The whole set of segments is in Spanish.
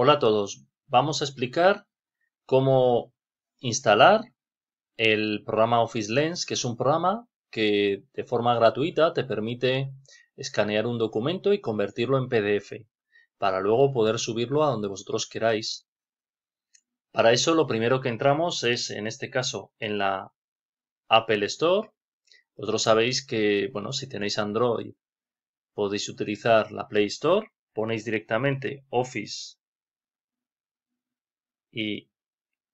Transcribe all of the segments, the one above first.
Hola a todos, vamos a explicar cómo instalar el programa Office Lens, que es un programa que de forma gratuita te permite escanear un documento y convertirlo en PDF, para luego poder subirlo a donde vosotros queráis. Para eso lo primero que entramos es, en este caso, en la Apple Store. Vosotros sabéis que, bueno, si tenéis Android podéis utilizar la Play Store, ponéis directamente Office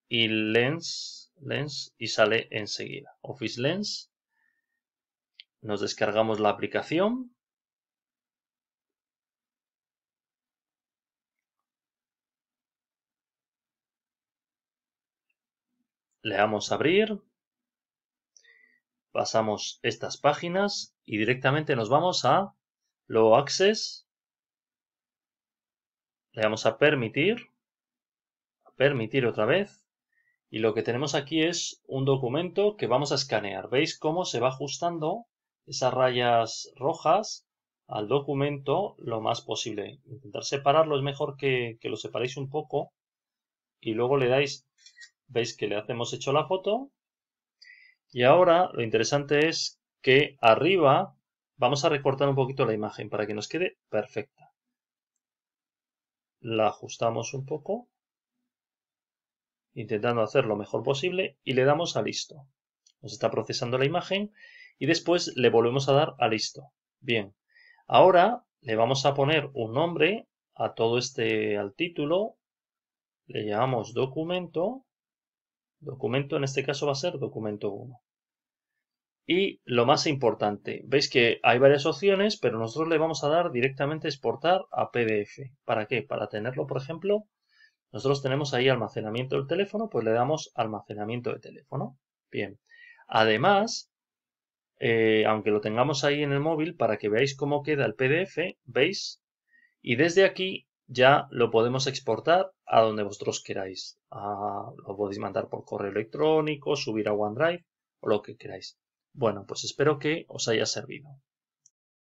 y, lens, lens y sale enseguida. Office Lens. Nos descargamos la aplicación. le damos a abrir, pasamos estas páginas y directamente nos vamos a Low Access, le damos a permitir permitir otra vez. Y lo que tenemos aquí es un documento que vamos a escanear. ¿Veis cómo se va ajustando esas rayas rojas al documento lo más posible? Intentar separarlo es mejor que, que lo separéis un poco y luego le dais, veis que le hacemos hecho la foto. Y ahora lo interesante es que arriba vamos a recortar un poquito la imagen para que nos quede perfecta. La ajustamos un poco intentando hacer lo mejor posible y le damos a listo. Nos está procesando la imagen y después le volvemos a dar a listo. Bien, ahora le vamos a poner un nombre a todo este, al título, le llamamos documento, documento en este caso va a ser documento 1. Y lo más importante, veis que hay varias opciones, pero nosotros le vamos a dar directamente exportar a PDF. ¿Para qué? Para tenerlo, por ejemplo, nosotros tenemos ahí almacenamiento del teléfono, pues le damos almacenamiento de teléfono. Bien. Además, eh, aunque lo tengamos ahí en el móvil, para que veáis cómo queda el PDF, veis, y desde aquí ya lo podemos exportar a donde vosotros queráis. lo podéis mandar por correo electrónico, subir a OneDrive o lo que queráis. Bueno, pues espero que os haya servido.